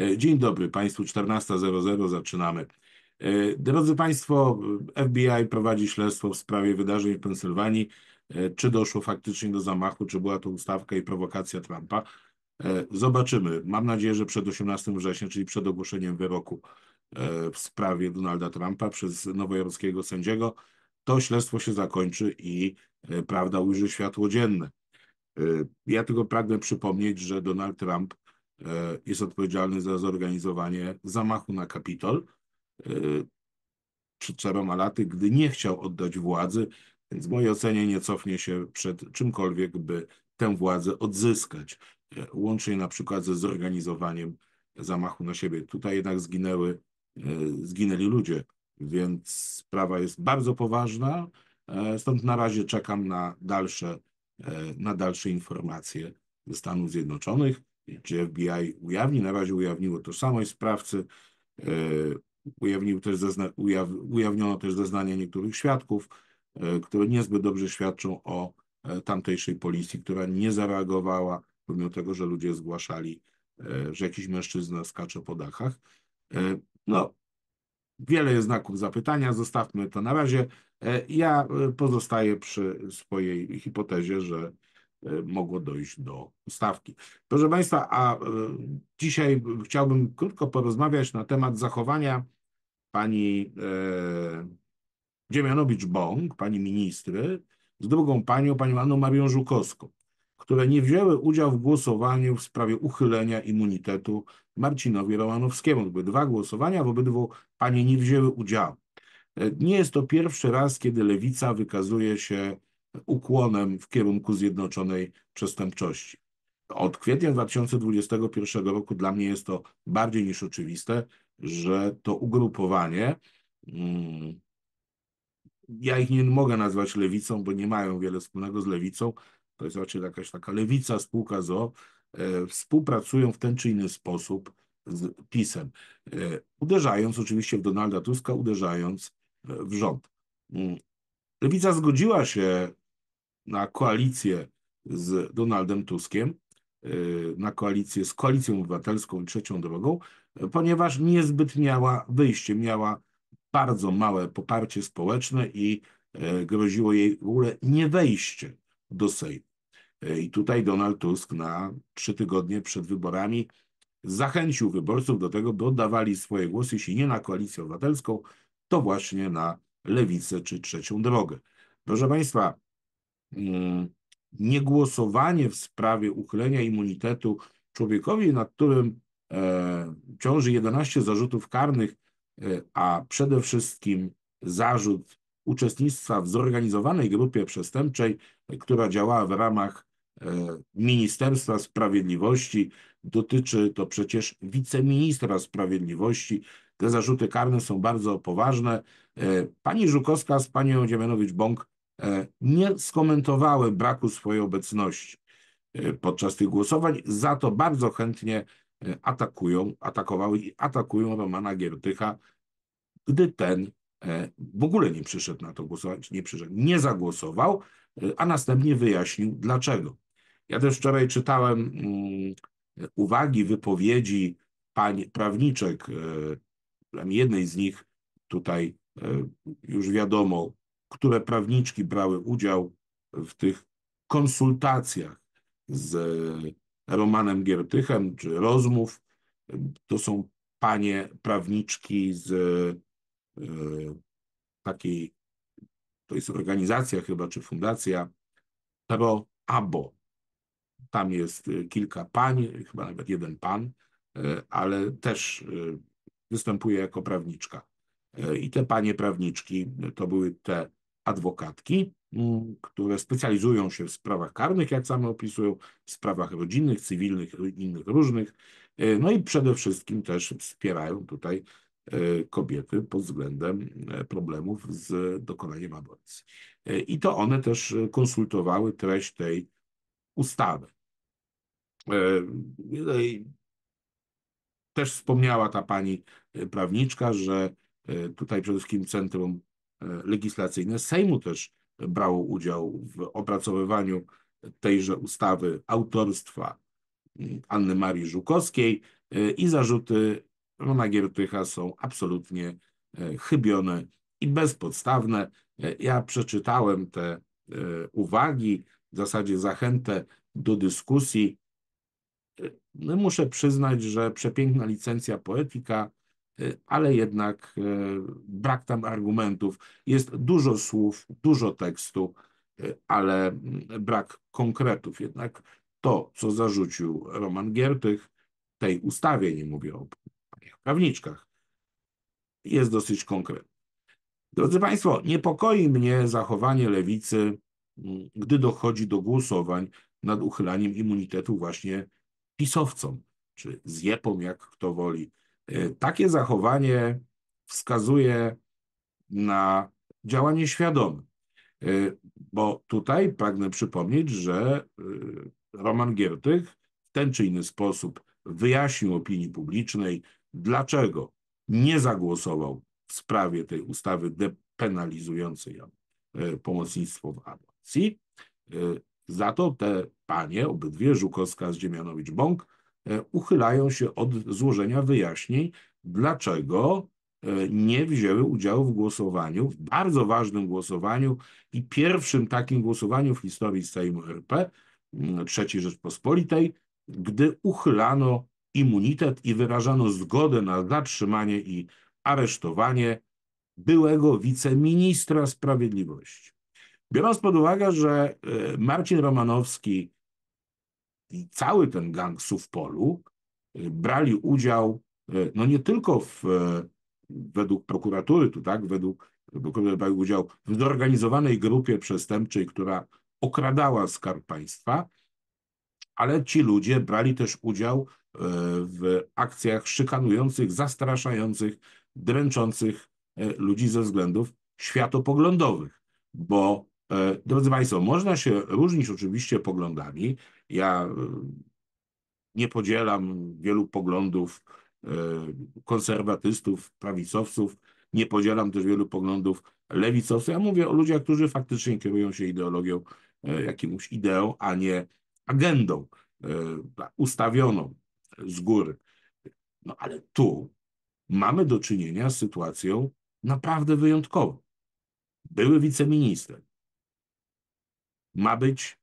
E, dzień dobry Państwu, 14.00 zaczynamy. E, drodzy Państwo, FBI prowadzi śledztwo w sprawie wydarzeń w Pensylwanii. E, czy doszło faktycznie do zamachu, czy była to ustawka i prowokacja Trumpa? Zobaczymy. Mam nadzieję, że przed 18 września, czyli przed ogłoszeniem wyroku w sprawie Donalda Trumpa przez nowojorskiego sędziego, to śledztwo się zakończy i prawda ujrzy światło dzienne. Ja tylko pragnę przypomnieć, że Donald Trump E, jest odpowiedzialny za zorganizowanie zamachu na Kapitol e, przed czaroma laty, gdy nie chciał oddać władzy, więc w mojej ocenie nie cofnie się przed czymkolwiek, by tę władzę odzyskać, e, łącznie na przykład ze zorganizowaniem zamachu na siebie. Tutaj jednak zginęły, zginęli ludzie, więc sprawa jest bardzo poważna, stąd na razie czekam na dalsze, na dalsze informacje ze Stanów Zjednoczonych czy FBI ujawni. Na razie ujawniło tożsamość sprawcy. E, ujawnił też ujaw ujawniono też zeznania niektórych świadków, e, które niezbyt dobrze świadczą o e, tamtejszej policji, która nie zareagowała, pomimo tego, że ludzie zgłaszali, że jakiś mężczyzna skacze po dachach. No, wiele jest znaków zapytania, zostawmy to na razie. Ja pozostaję przy swojej hipotezie, że E, mogło dojść do stawki. Proszę Państwa, a e, dzisiaj chciałbym krótko porozmawiać na temat zachowania pani e, Dziemianowicz-Bąk, pani ministry, z drugą panią, panią Anną Marią Żukowską, które nie wzięły udziału w głosowaniu w sprawie uchylenia immunitetu Marcinowi Romanowskiemu. To były dwa głosowania, w obydwu panie nie wzięły udziału. Nie jest to pierwszy raz, kiedy lewica wykazuje się ukłonem w kierunku zjednoczonej przestępczości. Od kwietnia 2021 roku dla mnie jest to bardziej niż oczywiste, że to ugrupowanie, mm, ja ich nie mogę nazwać lewicą, bo nie mają wiele wspólnego z lewicą, to jest raczej jakaś taka lewica, spółka ZO, e, współpracują w ten czy inny sposób z PiSem, e, uderzając oczywiście w Donalda Tuska, uderzając w rząd. Mm, lewica zgodziła się na koalicję z Donaldem Tuskiem, e, na koalicję z Koalicją Obywatelską i Trzecią Drogą, ponieważ niezbyt miała wyjście, miała bardzo małe poparcie społeczne i e, groziło jej w ogóle niewejście do Sejmu. E, I tutaj Donald Tusk na trzy tygodnie przed wyborami zachęcił wyborców do tego, by oddawali swoje głosy, jeśli nie na koalicję obywatelską, to właśnie na lewicę czy trzecią drogę. Proszę Państwa, E, niegłosowanie w sprawie uchylenia immunitetu człowiekowi, nad którym e, ciąży 11 zarzutów karnych, e, a przede wszystkim zarzut uczestnictwa w zorganizowanej grupie przestępczej, która działała w ramach Ministerstwa Sprawiedliwości. Dotyczy to przecież wiceministra sprawiedliwości. Te zarzuty karne są bardzo poważne. Pani Żukowska z panią Dziemianowicz-Bąk E, nie skomentowały braku swojej obecności e, podczas tych głosowań. Za to bardzo chętnie e, atakują, atakowały i atakują Romana Giertycha, gdy ten w ogóle nie przyszedł na to głosować, nie przyszedł, nie zagłosował, a następnie wyjaśnił dlaczego. Ja też wczoraj czytałem mm, uwagi, wypowiedzi pań prawniczek, jednej z nich tutaj już wiadomo, które prawniczki brały udział w tych konsultacjach z e, Romanem Giertychem, czy rozmów. To są panie prawniczki z e, takiej, to jest organizacja chyba, czy fundacja Pro Abo. Tam jest e, kilka pań, chyba nawet jeden pan, ale też występuje jako prawniczka. I te panie prawniczki to były te adwokatki, mm, które specjalizują się w sprawach karnych, jak same opisują, w sprawach rodzinnych, cywilnych, innych różnych. E, no i przede wszystkim też wspierają tutaj e, kobiety pod względem e, problemów z dokonaniem aborcji. I to one też konsultowały treść tej ustawy. Też wspomniała ta pani prawniczka, że tutaj przede wszystkim Centrum legislacyjne Sejmu też brało udział w opracowywaniu tejże ustawy autorstwa Anny Marii Żukowskiej e, i zarzuty Rona Giertycha są absolutnie e, chybione i bezpodstawne. E, ja przeczytałem te uwagi, w zasadzie zachętę do dyskusji. No, muszę przyznać, że przepiękna licencja poetyka Y, ale jednak y, brak tam argumentów. Jest dużo słów, dużo tekstu, y, ale mm, brak konkretów. Jednak to, co zarzucił Roman Giertych, tej ustawie, nie mówię o prawniczkach, jest dosyć konkretne. Drodzy Państwo, niepokoi mnie zachowanie lewicy, mm, gdy dochodzi do głosowań nad uchylaniem immunitetu właśnie pisowcom, czy zjepom, jak kto woli. E, takie zachowanie wskazuje na działanie świadome, e, bo tutaj pragnę przypomnieć, że e, Roman Giertych w ten czy inny sposób wyjaśnił opinii publicznej, dlaczego nie zagłosował w sprawie tej ustawy depenalizującej pomocnictwo w aborcji. Za to te panie, obydwie, Żukowska z Ziemianowicz-Bąk, E, uchylają się od złożenia wyjaśnień, dlaczego e, nie wzięły udziału w głosowaniu, w bardzo ważnym głosowaniu i pierwszym takim głosowaniu w historii Sejmu RP III Rzeczpospolitej, gdy uchylano immunitet i wyrażano zgodę na zatrzymanie i aresztowanie byłego wiceministra sprawiedliwości. Biorąc pod uwagę, że e, Marcin Romanowski i cały ten gang Suwpolu y, brali udział y, no nie tylko w, y, według prokuratury, tu tak, według prokuratury brali udział w zorganizowanej grupie przestępczej, która okradała skarb państwa, ale ci ludzie brali też udział w akcjach szykanujących, zastraszających, dręczących ludzi ze względów światopoglądowych, bo Drodzy Państwo, można się różnić oczywiście poglądami, ja e, nie podzielam wielu poglądów e, konserwatystów, prawicowców, nie podzielam też wielu poglądów lewicowców. Ja mówię o ludziach, którzy faktycznie kierują się ideologią, e, jakimś ideą, a nie agendą ustawioną z góry. No ale tu mamy do czynienia z sytuacją naprawdę wyjątkową. Były wiceminister ma być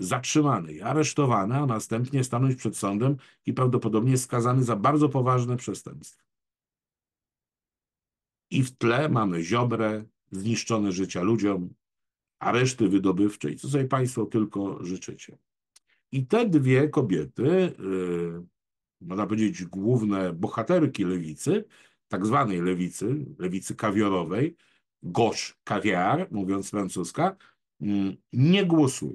zatrzymany i aresztowany, a następnie stanąć przed sądem i prawdopodobnie skazany za bardzo poważne przestępstwo. I w tle mamy ziobrę, zniszczone życia ludziom, areszty wydobywcze i co sobie Państwo tylko życzycie. I te dwie kobiety, yy, można powiedzieć główne bohaterki lewicy, tak zwanej lewicy, lewicy kawiorowej, gosz kawiar, mówiąc francuska, yy, nie głosują.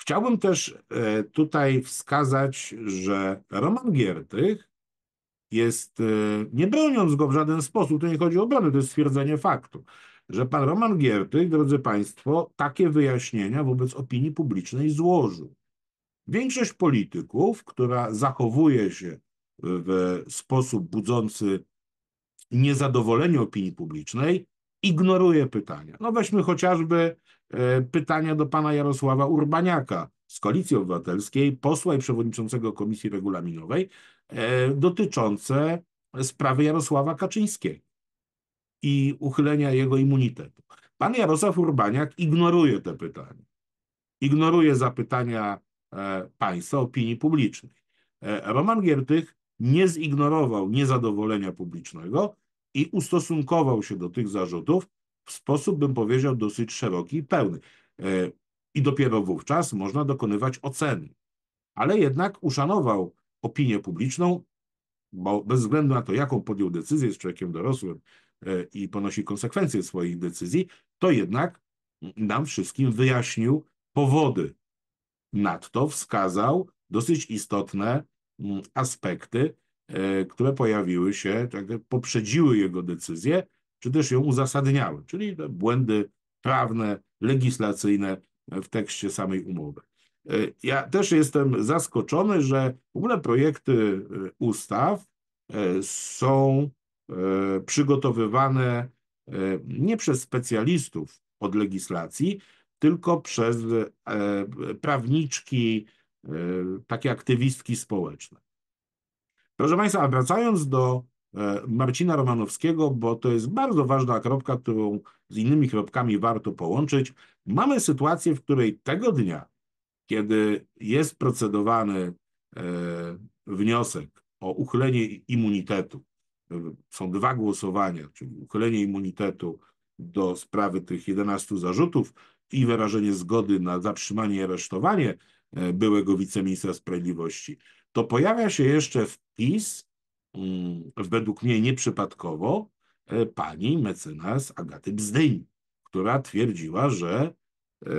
Chciałbym też e, tutaj wskazać, że Roman Giertych jest, e, nie broniąc go w żaden sposób, to nie chodzi o obronę, to jest stwierdzenie faktu, że pan Roman Giertych, drodzy Państwo, takie wyjaśnienia wobec opinii publicznej złożył. Większość polityków, która zachowuje się w sposób budzący niezadowolenie opinii publicznej, ignoruje pytania. No weźmy chociażby e, pytania do pana Jarosława Urbaniaka z Koalicji Obywatelskiej, posła i przewodniczącego Komisji Regulaminowej, e, dotyczące sprawy Jarosława Kaczyńskiego i uchylenia jego immunitetu. Pan Jarosław Urbaniak ignoruje te pytania. Ignoruje zapytania e, państwa, opinii publicznej. Roman Giertych nie zignorował niezadowolenia publicznego, i ustosunkował się do tych zarzutów w sposób, bym powiedział, dosyć szeroki i pełny. E, I dopiero wówczas można dokonywać oceny. Ale jednak uszanował opinię publiczną, bo bez względu na to, jaką podjął decyzję, jest człowiekiem dorosłym e, i ponosi konsekwencje swoich decyzji, to jednak nam wszystkim wyjaśnił powody. Nadto wskazał dosyć istotne mm, aspekty, E, które pojawiły się, tak, poprzedziły jego decyzję, czy też ją uzasadniały, czyli te błędy prawne, legislacyjne w tekście samej umowy. E, ja też jestem zaskoczony, że w ogóle projekty e, ustaw są przygotowywane nie przez specjalistów od legislacji, tylko przez prawniczki, takie aktywistki społeczne. Proszę Państwa, wracając do e, Marcina Romanowskiego, bo to jest bardzo ważna kropka, którą z innymi kropkami warto połączyć. Mamy sytuację, w której tego dnia, kiedy jest procedowany e, wniosek o uchylenie immunitetu, e, są dwa głosowania, czyli uchylenie immunitetu do sprawy tych 11 zarzutów i wyrażenie zgody na zatrzymanie i aresztowanie byłego wiceministra sprawiedliwości to pojawia się jeszcze wpis, mm, według mnie nieprzypadkowo, e, pani mecenas Agaty Bzdyń, która twierdziła, że e,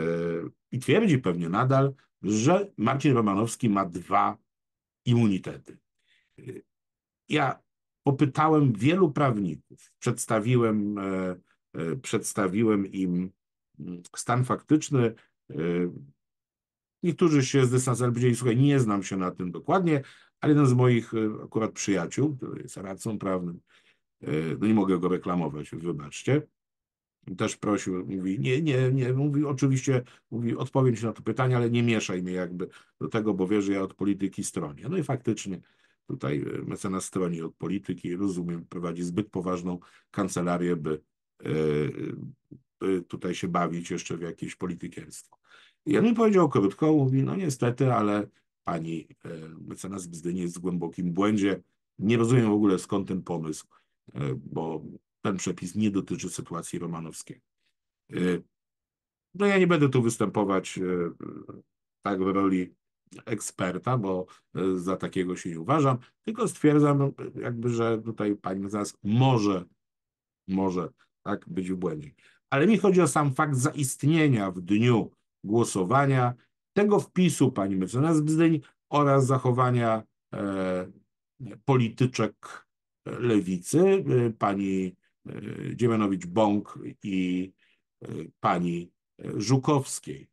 i twierdzi pewnie nadal, że Marcin Romanowski ma dwa immunitety. Ja popytałem wielu prawników, przedstawiłem, e, przedstawiłem im mm, stan faktyczny, Niektórzy się z dystansem powiedzieli, słuchaj, nie znam się na tym dokładnie, ale jeden z moich e, akurat przyjaciół, który jest radcą prawnym, e, no nie mogę go reklamować, wybaczcie, też prosił, mówi, nie, nie, nie, mówi oczywiście, mówi, odpowiem Ci na to pytanie, ale nie mieszaj mnie jakby do tego, bo wiesz, że ja od polityki stronię. No i faktycznie tutaj e, mecenas stroni od polityki, rozumiem, prowadzi zbyt poważną kancelarię, by, by tutaj się bawić jeszcze w jakieś politykierstwo. Jeden powiedział krótko, mówi, no niestety, ale pani e, mecenas Bzdyni jest w głębokim błędzie. Nie rozumiem w ogóle skąd ten pomysł, e, bo ten przepis nie dotyczy sytuacji romanowskiej. E, no ja nie będę tu występować tak w roli eksperta, bo za takiego się nie uważam, tylko stwierdzam jakby, że tutaj pani mecenas może, może tak być w błędzie. Ale mi chodzi o sam fakt zaistnienia w dniu głosowania, tego wpisu pani mecenas Bzdeń oraz zachowania e, polityczek lewicy, e, pani e, dziemianowicz bąk i pani Żukowskiej.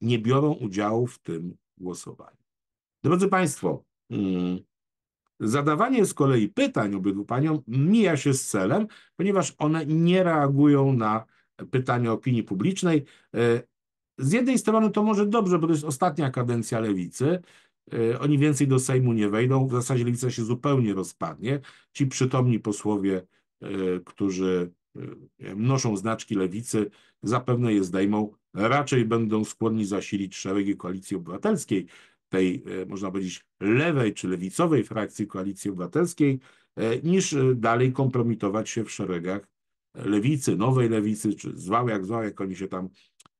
Nie biorą udziału w tym głosowaniu. Drodzy Państwo, mm, zadawanie z kolei pytań obydwu paniom mija się z celem, ponieważ one nie reagują na pytania opinii publicznej, z jednej strony to może dobrze, bo to jest ostatnia kadencja lewicy. E, oni więcej do Sejmu nie wejdą. W zasadzie lewica się zupełnie rozpadnie. Ci przytomni posłowie, e, którzy e, noszą znaczki lewicy, zapewne je zdejmą. Raczej będą skłonni zasilić szeregi koalicji obywatelskiej, tej, można powiedzieć, lewej czy lewicowej frakcji koalicji obywatelskiej, niż dalej kompromitować się w szeregach lewicy, nowej lewicy, czy zwał jak zwał, jak oni się tam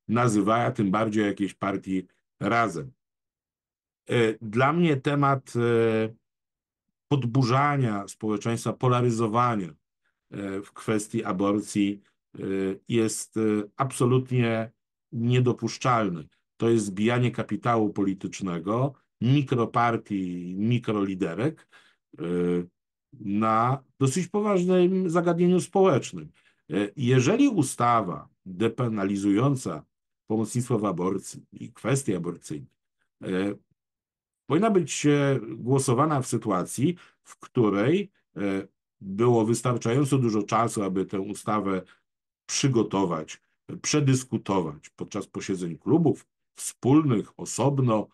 nazywają tym bardziej jakiejś partii razem. E, dla mnie temat e, podburzania społeczeństwa, polaryzowania e, w kwestii aborcji jest absolutnie niedopuszczalny. To jest zbijanie kapitału politycznego, mikropartii, mikroliderek na dosyć poważnym zagadnieniu społecznym. Jeżeli ustawa depenalizująca pomocnictwo w aborcji i kwestie aborcyjne, e, powinna być e, głosowana w sytuacji, w której e, było wystarczająco dużo czasu, aby tę ustawę przygotować, przedyskutować podczas posiedzeń klubów wspólnych, osobno,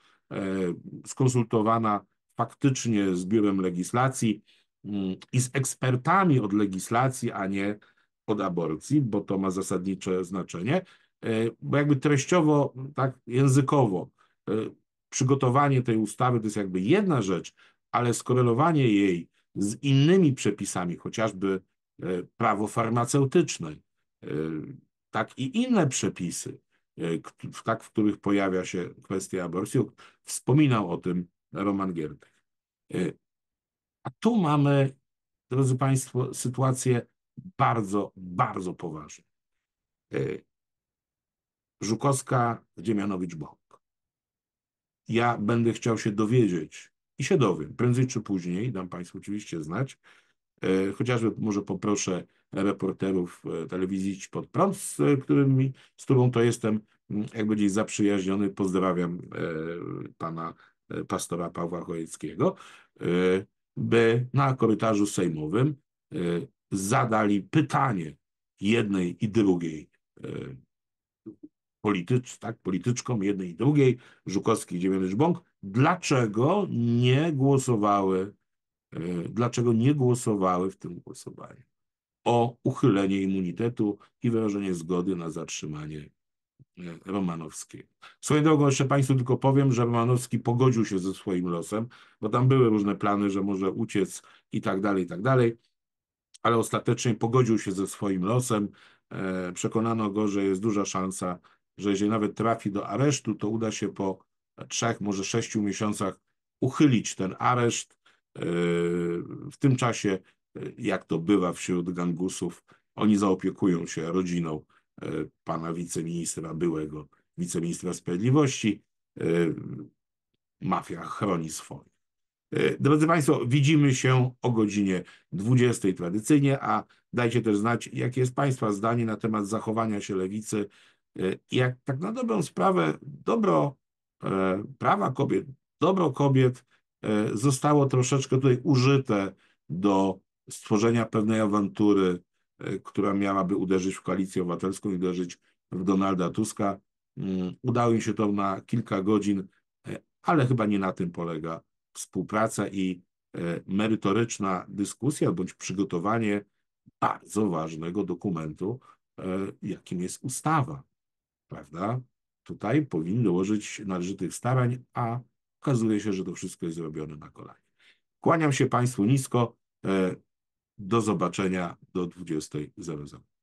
skonsultowana faktycznie z biurem legislacji mm, i z ekspertami od legislacji, a nie od aborcji, bo to ma zasadnicze znaczenie. E, bo jakby treściowo, tak językowo, e, przygotowanie tej ustawy to jest jakby jedna rzecz, ale skorelowanie jej z innymi przepisami, chociażby e, prawo farmaceutyczne, tak i inne przepisy, tak, w których pojawia się kwestia aborcji. Wspominał o tym Roman Giertek. A tu mamy, drodzy Państwo, sytuację bardzo, bardzo poważną. Żukowska, Dziemianowicz-Bąk. Ja będę chciał się dowiedzieć i się dowiem, prędzej czy później, dam Państwu oczywiście znać, e, chociażby może poproszę reporterów e, telewizji pod prąd, z, e, którymi, z którą to jestem, mm, jak będzie zaprzyjaźniony, pozdrawiam pana pastora Pawła Chojeckiego, by na korytarzu sejmowym zadali pytanie jednej i drugiej politycz, tak, polityczkom jednej i drugiej, Żukowski i Dziewięć-Bąk, dlaczego nie głosowały, e, dlaczego nie głosowały w tym głosowaniu o uchylenie immunitetu i wyrażenie zgody na zatrzymanie e, Romanowskiego. Swoją drogą jeszcze Państwu tylko powiem, że Romanowski pogodził się ze swoim losem, bo tam były różne plany, że może uciec i tak dalej, i tak dalej, ale ostatecznie pogodził się ze swoim losem. E, przekonano go, że jest duża szansa, że jeżeli nawet trafi do aresztu, to uda się po trzech, może sześciu miesiącach uchylić ten areszt. Yy, w tym czasie, yy, jak to bywa wśród gangusów, oni zaopiekują się rodziną yy, pana wiceministra, byłego wiceministra sprawiedliwości. Mafia chroni swoje. Drodzy Państwo, widzimy się o godzinie 20 tradycyjnie, a dajcie też znać, jakie jest Państwa zdanie na temat zachowania się lewicy Y, jak tak na dobrą sprawę, dobro e, prawa kobiet, dobro kobiet e, zostało troszeczkę tutaj użyte do stworzenia pewnej awantury, e, która miałaby uderzyć w koalicję obywatelską i uderzyć w Donalda Tuska. Mm, udało im się to na kilka godzin, ale chyba nie na tym polega współpraca i merytoryczna dyskusja bądź przygotowanie bardzo ważnego dokumentu, jakim jest ustawa prawda? Tutaj powinni dołożyć należytych starań, a okazuje się, że to wszystko jest zrobione na kolanie. Kłaniam się Państwu nisko. E, do zobaczenia do 20.00.